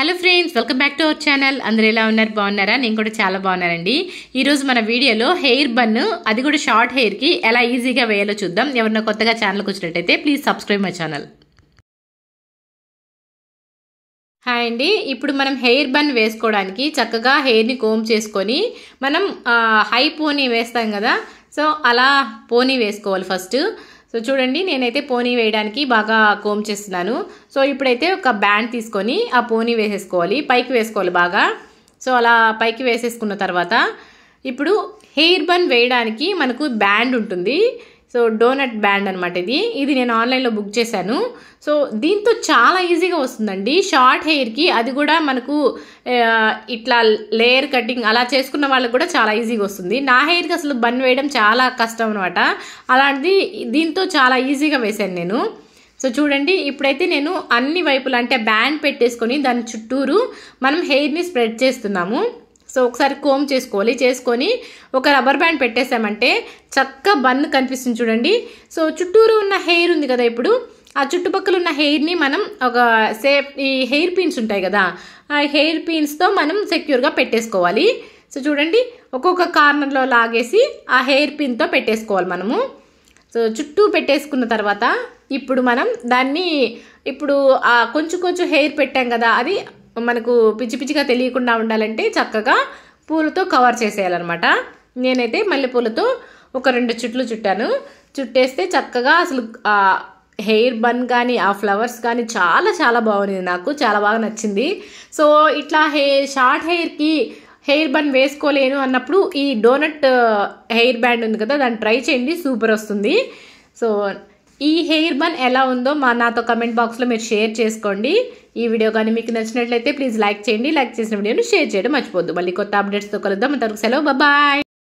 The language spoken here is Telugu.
hello friends welcome back to our channel అందరు ఎలా ఉన్నారు బాగున్నారా నేను కూడా చాలా బాగున్నానండి ఈరోజు మన వీడియోలో హెయిర్ బన్ అది కూడా షార్ట్ హెయిర్కి ఎలా ఈజీగా వేయాలో చూద్దాం ఎవరన్నా కొత్తగా ఛానల్కి వచ్చినట్టయితే please subscribe my channel hi అండి ఇప్పుడు మనం హెయిర్ బన్ వేసుకోవడానికి చక్కగా హెయిర్ని కోమ్ చేసుకొని మనం హై పోనీ వేస్తాం కదా సో అలా పోనీ వేసుకోవాలి ఫస్ట్ సో చూడండి నేనైతే పోనీ వేయడానికి బాగా కోమ్ చేస్తున్నాను సో ఇప్పుడైతే ఒక బ్యాండ్ తీసుకొని ఆ పోనీ వేసేసుకోవాలి పైకి వేసుకోవాలి బాగా సో అలా పైకి వేసేసుకున్న తర్వాత ఇప్పుడు హెయిర్ బన్ వేయడానికి మనకు బ్యాండ్ ఉంటుంది సో డోనట్ బ్యాండ్ అనమాట ఇది ఇది నేను ఆన్లైన్లో బుక్ చేశాను సో దీంతో చాలా ఈజీగా వస్తుందండి షార్ట్ హెయిర్కి అది కూడా మనకు ఇట్లా లేయర్ కటింగ్ అలా చేసుకున్న వాళ్ళకి కూడా చాలా ఈజీగా వస్తుంది నా హెయిర్కి అసలు బన్ వేయడం చాలా కష్టం అనమాట అలాంటిది దీంతో చాలా ఈజీగా వేశాను నేను సో చూడండి ఇప్పుడైతే నేను అన్ని వైపులు అంటే బ్యాండ్ పెట్టేసుకొని దాని చుట్టూరు మనం హెయిర్ని స్ప్రెడ్ చేస్తున్నాము సో ఒకసారి కోమ్ చేసుకోవాలి చేసుకొని ఒక రబ్బర్ బ్యాండ్ పెట్టేసామంటే చక్క బన్ కనిపిస్తుంది చూడండి సో చుట్టూరు ఉన్న హెయిర్ ఉంది కదా ఇప్పుడు ఆ చుట్టుపక్కల ఉన్న హెయిర్ని మనం ఒక సేఫ్ ఈ హెయిర్ పిన్స్ ఉంటాయి కదా ఆ హెయిర్ పిన్స్తో మనం సెక్యూర్గా పెట్టేసుకోవాలి సో చూడండి ఒక్కొక్క కార్నర్లో లాగేసి ఆ హెయిర్ పిన్తో పెట్టేసుకోవాలి మనము సో చుట్టూ పెట్టేసుకున్న తర్వాత ఇప్పుడు మనం దాన్ని ఇప్పుడు కొంచెం కొంచెం హెయిర్ పెట్టాం కదా అది మనకు పిచ్చి పిచ్చిగా తెలియకుండా ఉండాలంటే చక్కగా పూలతో కవర్ చేసేయాలన్నమాట నేనైతే మల్లెపూలతో ఒక రెండు చుట్లు చుట్టాను చుట్టేస్తే చక్కగా అసలు హెయిర్ బన్ కానీ ఆ ఫ్లవర్స్ కానీ చాలా చాలా బాగుంది నాకు చాలా బాగా నచ్చింది సో ఇట్లా హెయిర్ షార్ట్ హెయిర్కి హెయిర్ బన్ వేసుకోలేను అన్నప్పుడు ఈ డోనట్ హెయిర్ బ్యాండ్ ఉంది కదా దాన్ని ట్రై చేయండి సూపర్ వస్తుంది సో ఈ హెయిర్ బన్ ఎలా ఉందో మా నాతో కమెంట్ బాక్స్లో మీరు షేర్ చేసుకోండి ఈ వీడియో కానీ మీకు నచ్చినట్లయితే ప్లీజ్ లైక్ చేయండి లైక్ చేసిన వీడియోని షేర్ చేయడం మర్చిపోద్దు మళ్ళీ కొత్త అప్డేట్స్తో కలుద్దాం అంతవరకు సెలవు బాయ్